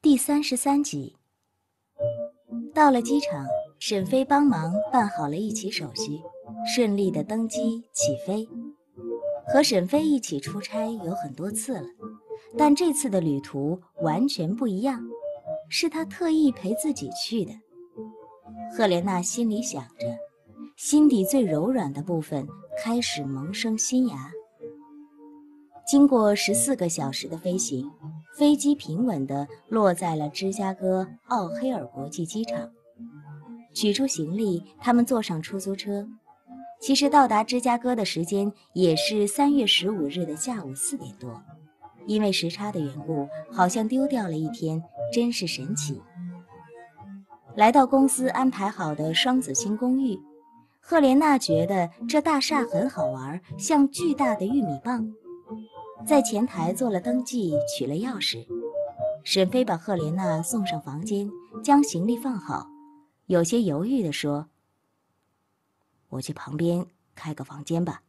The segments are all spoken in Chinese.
第三十三集，到了机场，沈飞帮忙办好了一起手续，顺利的登机起飞。和沈飞一起出差有很多次了，但这次的旅途完全不一样，是他特意陪自己去的。赫莲娜心里想着，心底最柔软的部分开始萌生新芽。经过十四个小时的飞行。飞机平稳地落在了芝加哥奥黑尔国际机场。取出行李，他们坐上出租车。其实到达芝加哥的时间也是三月十五日的下午四点多，因为时差的缘故，好像丢掉了一天，真是神奇。来到公司安排好的双子星公寓，赫莲娜觉得这大厦很好玩，像巨大的玉米棒。在前台做了登记，取了钥匙，沈飞把赫莲娜送上房间，将行李放好，有些犹豫的说：“我去旁边开个房间吧。”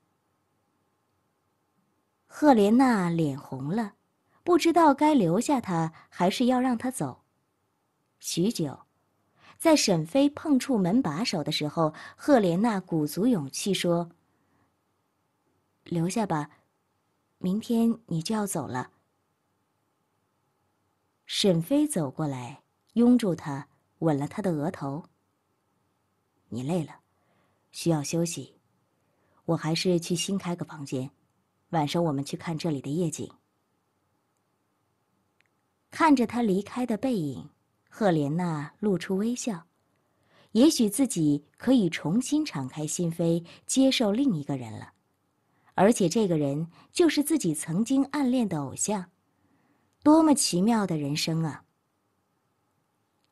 赫莲娜脸红了，不知道该留下他还是要让他走。许久，在沈飞碰触门把手的时候，赫莲娜鼓足勇气说：“留下吧。”明天你就要走了。沈飞走过来，拥住他，吻了他的额头。你累了，需要休息，我还是去新开个房间。晚上我们去看这里的夜景。看着他离开的背影，赫莲娜露出微笑，也许自己可以重新敞开心扉，接受另一个人了。而且这个人就是自己曾经暗恋的偶像，多么奇妙的人生啊！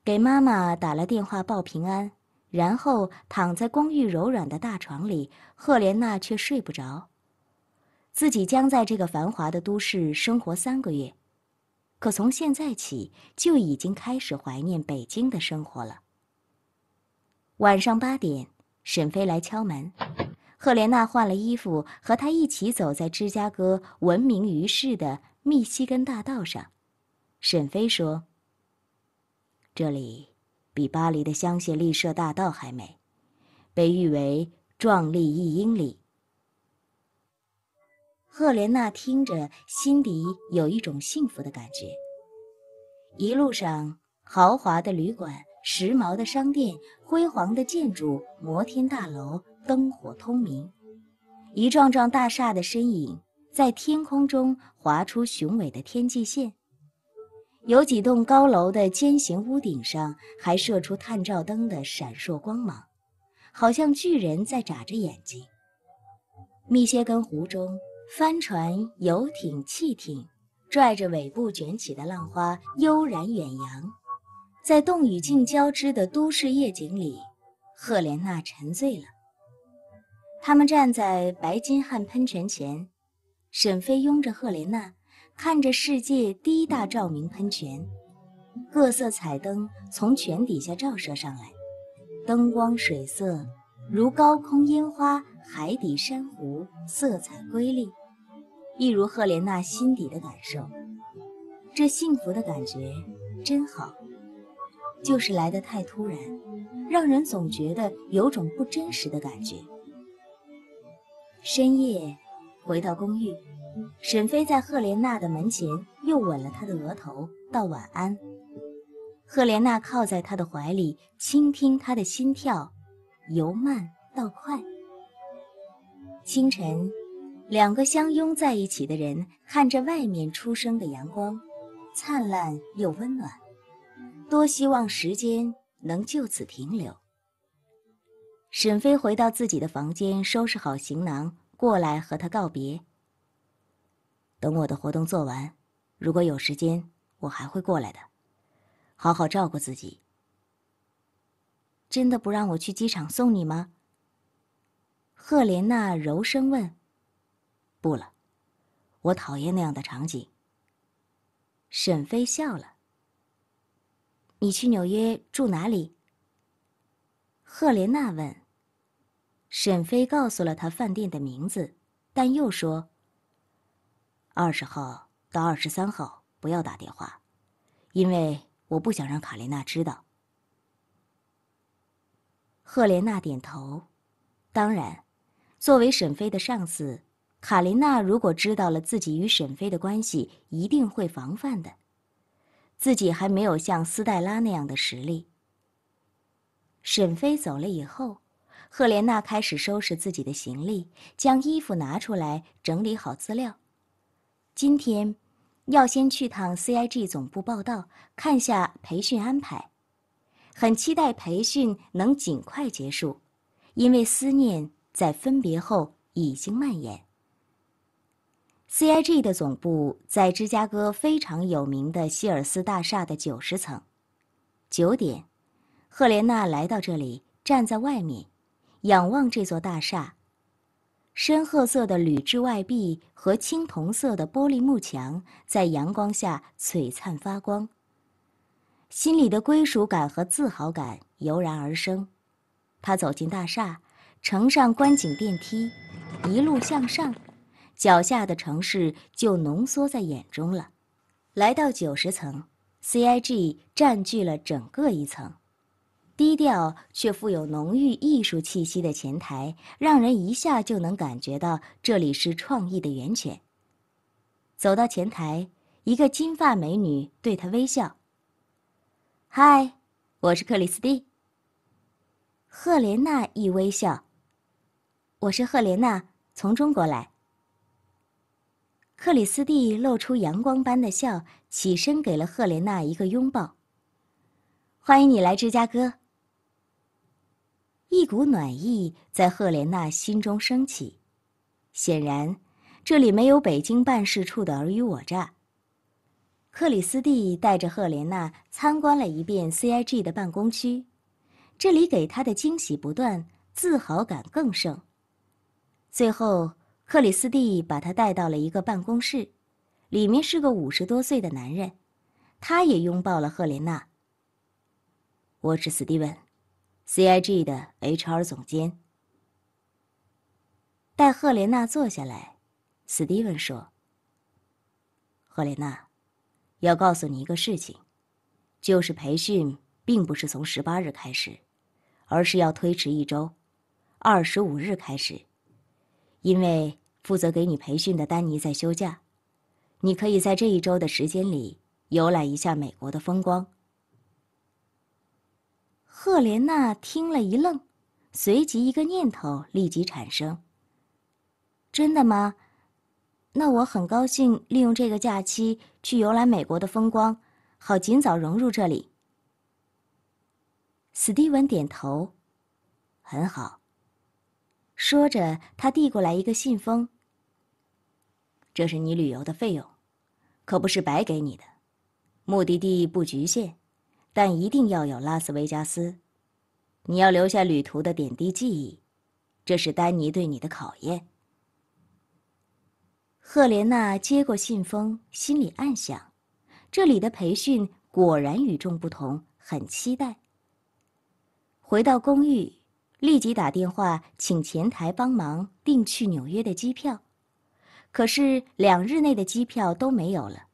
给妈妈打了电话报平安，然后躺在公寓柔软的大床里，赫莲娜却睡不着。自己将在这个繁华的都市生活三个月，可从现在起就已经开始怀念北京的生活了。晚上八点，沈飞来敲门。赫莲娜换了衣服，和他一起走在芝加哥闻名于世的密西根大道上。沈飞说：“这里比巴黎的香榭丽舍大道还美，被誉为‘壮丽一英里’。”赫莲娜听着，心底有一种幸福的感觉。一路上，豪华的旅馆、时髦的商店、辉煌的建筑、摩天大楼。灯火通明，一幢幢大厦的身影在天空中划出雄伟的天际线。有几栋高楼的尖形屋顶上还射出探照灯的闪烁光芒，好像巨人在眨着眼睛。密歇根湖中，帆船、游艇、汽艇拽着尾部卷起的浪花悠然远扬。在动与静交织的都市夜景里，赫莲娜沉醉了。他们站在白金汉喷泉前，沈飞拥着赫莲娜，看着世界第一大照明喷泉，各色彩灯从泉底下照射上来，灯光水色如高空烟花、海底珊瑚，色彩瑰丽，一如赫莲娜心底的感受。这幸福的感觉真好，就是来得太突然，让人总觉得有种不真实的感觉。深夜，回到公寓，沈飞在赫莲娜的门前又吻了她的额头，道晚安。赫莲娜靠在他的怀里，倾听他的心跳，由慢到快。清晨，两个相拥在一起的人看着外面初升的阳光，灿烂又温暖。多希望时间能就此停留。沈飞回到自己的房间，收拾好行囊，过来和他告别。等我的活动做完，如果有时间，我还会过来的。好好照顾自己。真的不让我去机场送你吗？赫莲娜柔声问。不了，我讨厌那样的场景。沈飞笑了。你去纽约住哪里？赫莲娜问：“沈飞告诉了他饭店的名字，但又说：‘二十号到二十三号不要打电话，因为我不想让卡莲娜知道。’”赫莲娜点头。当然，作为沈飞的上司，卡莲娜如果知道了自己与沈飞的关系，一定会防范的。自己还没有像斯黛拉那样的实力。沈飞走了以后，赫莲娜开始收拾自己的行李，将衣服拿出来整理好资料。今天要先去趟 CIG 总部报道，看下培训安排。很期待培训能尽快结束，因为思念在分别后已经蔓延。CIG 的总部在芝加哥非常有名的希尔斯大厦的九十层，九点。赫莲娜来到这里，站在外面，仰望这座大厦。深褐色的铝制外壁和青铜色的玻璃幕墙在阳光下璀璨发光。心里的归属感和自豪感油然而生。她走进大厦，乘上观景电梯，一路向上，脚下的城市就浓缩在眼中了。来到九十层，CIG 占据了整个一层。低调却富有浓郁艺术气息的前台，让人一下就能感觉到这里是创意的源泉。走到前台，一个金发美女对他微笑：“嗨，我是克里斯蒂。”赫莲娜一微笑：“我是赫莲娜，从中国来。”克里斯蒂露出阳光般的笑，起身给了赫莲娜一个拥抱：“欢迎你来芝加哥。”一股暖意在赫莲娜心中升起，显然，这里没有北京办事处的尔虞我诈。克里斯蒂带着赫莲娜参观了一遍 CIG 的办公区，这里给她的惊喜不断，自豪感更盛。最后，克里斯蒂把她带到了一个办公室，里面是个五十多岁的男人，他也拥抱了赫莲娜。我是斯蒂文。CIG 的 HR 总监。待赫莲娜坐下来，斯蒂文说：“赫莲娜，要告诉你一个事情，就是培训并不是从十八日开始，而是要推迟一周，二十五日开始。因为负责给你培训的丹尼在休假，你可以在这一周的时间里游览一下美国的风光。”赫莲娜听了一愣，随即一个念头立即产生。真的吗？那我很高兴利用这个假期去游览美国的风光，好尽早融入这里。斯蒂文点头，很好。说着，他递过来一个信封。这是你旅游的费用，可不是白给你的，目的地不局限。但一定要有拉斯维加斯，你要留下旅途的点滴记忆，这是丹尼对你的考验。赫莲娜接过信封，心里暗想：这里的培训果然与众不同，很期待。回到公寓，立即打电话请前台帮忙订去纽约的机票，可是两日内的机票都没有了，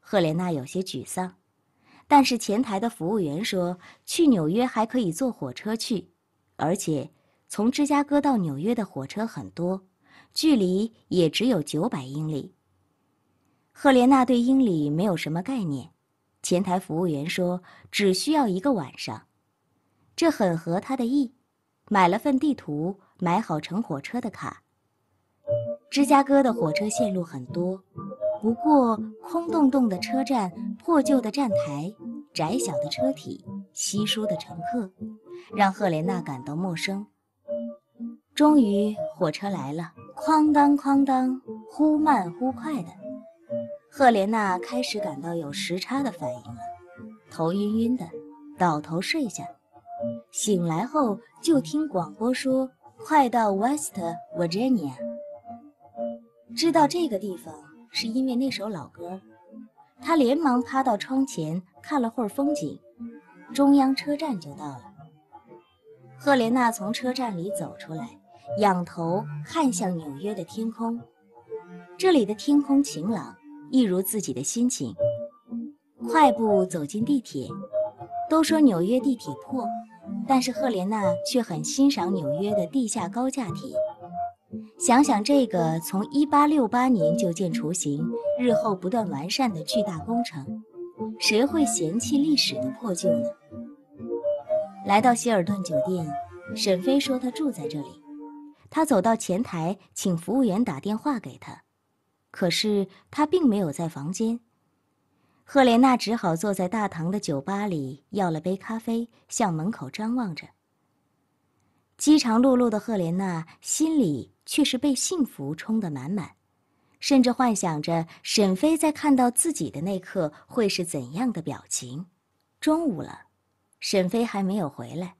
赫莲娜有些沮丧。但是前台的服务员说，去纽约还可以坐火车去，而且从芝加哥到纽约的火车很多，距离也只有九百英里。赫莲娜对英里没有什么概念，前台服务员说只需要一个晚上，这很合她的意。买了份地图，买好乘火车的卡。芝加哥的火车线路很多。不过，空洞洞的车站、破旧的站台、窄小的车体、稀疏的乘客，让赫莲娜感到陌生。终于，火车来了，哐当哐当，忽慢忽快的。赫莲娜开始感到有时差的反应了，头晕晕的，倒头睡下。醒来后，就听广播说：“快到 West Virginia。”知道这个地方。是因为那首老歌，他连忙趴到窗前看了会儿风景，中央车站就到了。赫莲娜从车站里走出来，仰头看向纽约的天空，这里的天空晴朗，一如自己的心情。快步走进地铁，都说纽约地铁破，但是赫莲娜却很欣赏纽约的地下高架铁。想想这个从1868年就建雏形、日后不断完善的巨大工程，谁会嫌弃历史的破旧呢？来到希尔顿酒店，沈飞说他住在这里。他走到前台，请服务员打电话给他，可是他并没有在房间。赫莲娜只好坐在大堂的酒吧里，要了杯咖啡，向门口张望着。饥肠辘辘的赫莲娜心里。却是被幸福冲得满满，甚至幻想着沈飞在看到自己的那刻会是怎样的表情。中午了，沈飞还没有回来，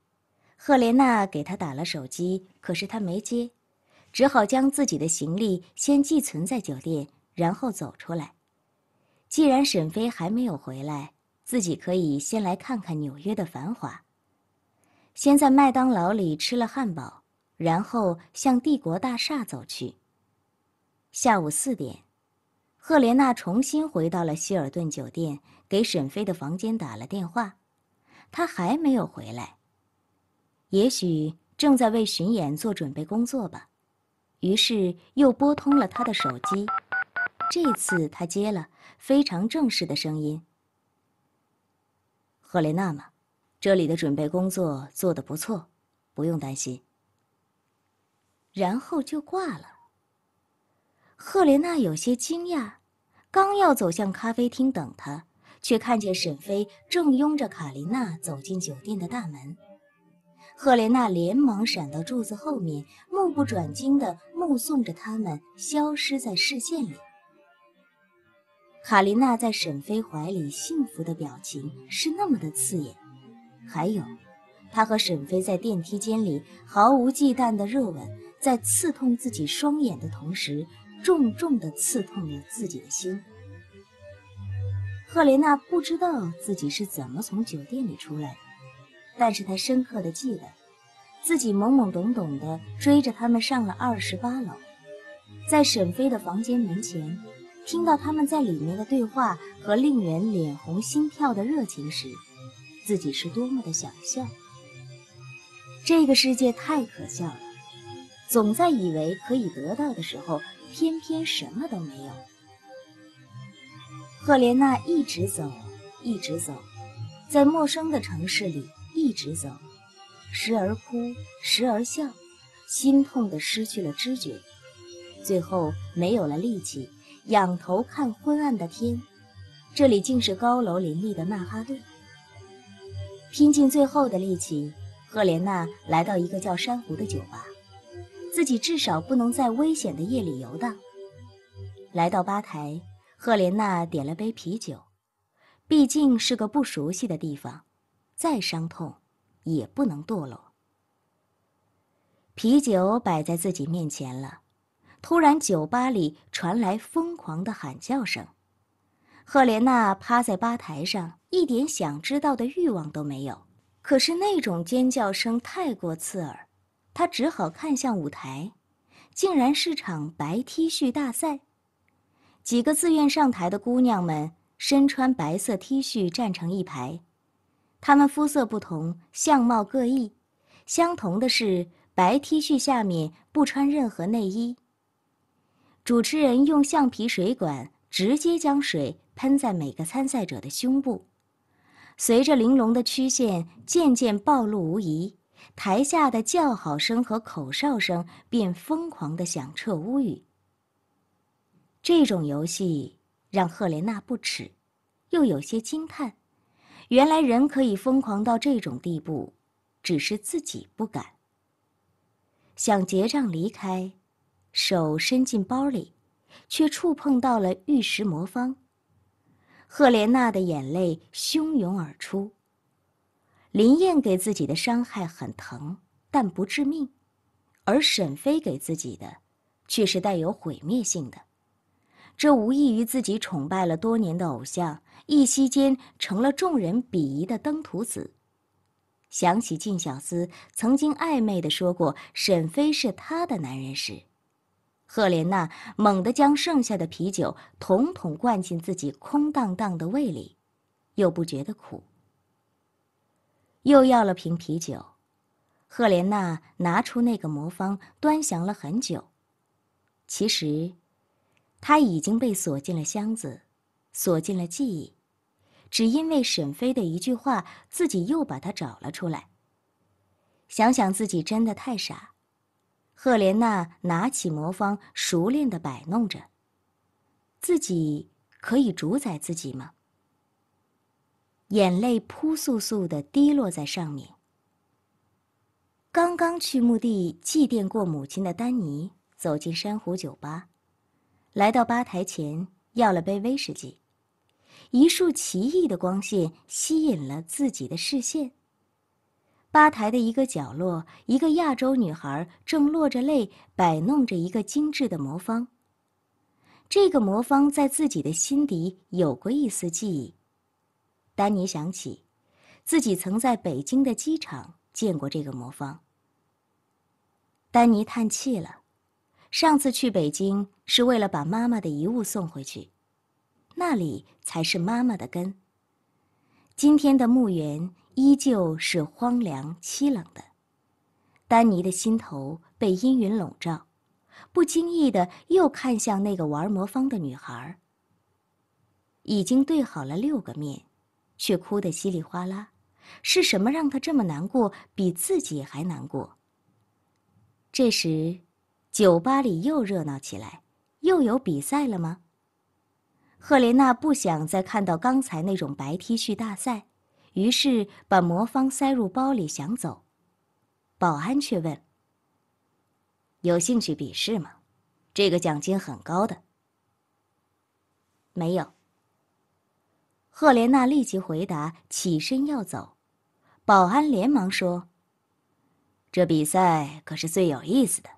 赫莲娜给他打了手机，可是他没接，只好将自己的行李先寄存在酒店，然后走出来。既然沈飞还没有回来，自己可以先来看看纽约的繁华。先在麦当劳里吃了汉堡。然后向帝国大厦走去。下午四点，赫莲娜重新回到了希尔顿酒店，给沈飞的房间打了电话。他还没有回来，也许正在为巡演做准备工作吧。于是又拨通了他的手机。这次他接了，非常正式的声音。赫莲娜，这里的准备工作做得不错，不用担心。然后就挂了。赫莲娜有些惊讶，刚要走向咖啡厅等他，却看见沈飞正拥着卡琳娜走进酒店的大门。赫莲娜连忙闪到柱子后面，目不转睛地目送着他们消失在视线里。卡琳娜在沈飞怀里幸福的表情是那么的刺眼，还有，她和沈飞在电梯间里毫无忌惮的热吻。在刺痛自己双眼的同时，重重地刺痛了自己的心。赫莲娜不知道自己是怎么从酒店里出来的，但是她深刻的记得，自己懵懵懂懂地追着他们上了二十八楼，在沈飞的房间门前，听到他们在里面的对话和令人脸红心跳的热情时，自己是多么的想笑。这个世界太可笑了。总在以为可以得到的时候，偏偏什么都没有。赫莲娜一直走，一直走，在陌生的城市里一直走，时而哭，时而笑，心痛的失去了知觉，最后没有了力气，仰头看昏暗的天，这里竟是高楼林立的曼哈顿。拼尽最后的力气，赫莲娜来到一个叫“珊瑚”的酒吧。自己至少不能在危险的夜里游荡。来到吧台，赫莲娜点了杯啤酒。毕竟是个不熟悉的地方，再伤痛，也不能堕落。啤酒摆在自己面前了，突然酒吧里传来疯狂的喊叫声。赫莲娜趴在吧台上，一点想知道的欲望都没有。可是那种尖叫声太过刺耳。他只好看向舞台，竟然是场白 T 恤大赛。几个自愿上台的姑娘们身穿白色 T 恤站成一排，她们肤色不同，相貌各异，相同的是白 T 恤下面不穿任何内衣。主持人用橡皮水管直接将水喷在每个参赛者的胸部，随着玲珑的曲线渐渐暴露无遗。台下的叫好声和口哨声便疯狂的响彻屋宇。这种游戏让赫莲娜不耻，又有些惊叹：原来人可以疯狂到这种地步，只是自己不敢。想结账离开，手伸进包里，却触碰到了玉石魔方。赫莲娜的眼泪汹涌而出。林燕给自己的伤害很疼，但不致命；而沈飞给自己的，却是带有毁灭性的。这无异于自己崇拜了多年的偶像，一夕间成了众人鄙夷的登徒子。想起靳小司曾经暧昧的说过：“沈飞是他的男人”时，赫莲娜猛地将剩下的啤酒统统灌进自己空荡荡的胃里，又不觉得苦。又要了瓶啤酒，赫莲娜拿出那个魔方，端详了很久。其实，她已经被锁进了箱子，锁进了记忆，只因为沈飞的一句话，自己又把它找了出来。想想自己真的太傻，赫莲娜拿起魔方，熟练的摆弄着。自己可以主宰自己吗？眼泪扑簌簌的滴落在上面。刚刚去墓地祭奠过母亲的丹尼走进珊瑚酒吧，来到吧台前要了杯威士忌。一束奇异的光线吸引了自己的视线。吧台的一个角落，一个亚洲女孩正落着泪摆弄着一个精致的魔方。这个魔方在自己的心底有过一丝记忆。丹尼想起，自己曾在北京的机场见过这个魔方。丹尼叹气了，上次去北京是为了把妈妈的遗物送回去，那里才是妈妈的根。今天的墓园依旧是荒凉凄冷的，丹尼的心头被阴云笼罩。不经意的又看向那个玩魔方的女孩，已经对好了六个面。却哭得稀里哗啦，是什么让他这么难过，比自己还难过？这时，酒吧里又热闹起来，又有比赛了吗？赫莲娜不想再看到刚才那种白 T 恤大赛，于是把魔方塞入包里想走，保安却问：“有兴趣比试吗？这个奖金很高的。”“没有。”赫莲娜立即回答，起身要走。保安连忙说：“这比赛可是最有意思的，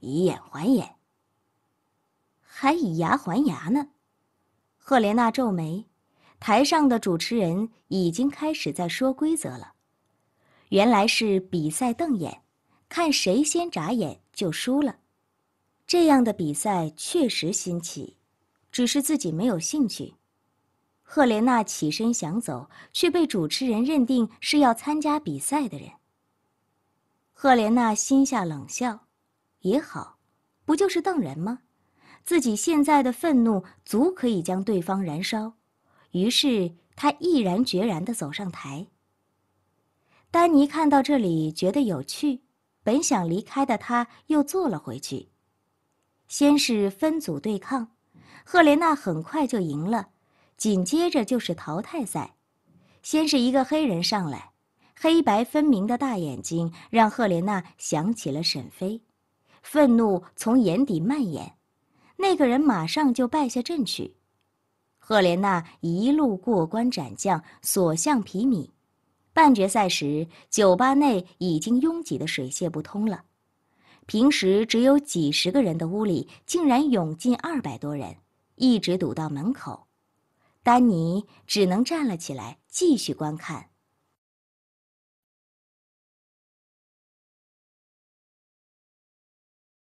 以眼还眼，还以牙还牙呢。”赫莲娜皱眉，台上的主持人已经开始在说规则了。原来是比赛瞪眼，看谁先眨眼就输了。这样的比赛确实新奇，只是自己没有兴趣。赫莲娜起身想走，却被主持人认定是要参加比赛的人。赫莲娜心下冷笑，也好，不就是瞪人吗？自己现在的愤怒足可以将对方燃烧。于是她毅然决然地走上台。丹尼看到这里觉得有趣，本想离开的他又坐了回去。先是分组对抗，赫莲娜很快就赢了。紧接着就是淘汰赛，先是一个黑人上来，黑白分明的大眼睛让赫莲娜想起了沈飞，愤怒从眼底蔓延。那个人马上就败下阵去，赫莲娜一路过关斩将，所向披靡。半决赛时，酒吧内已经拥挤得水泄不通了，平时只有几十个人的屋里，竟然涌进二百多人，一直堵到门口。丹尼只能站了起来，继续观看。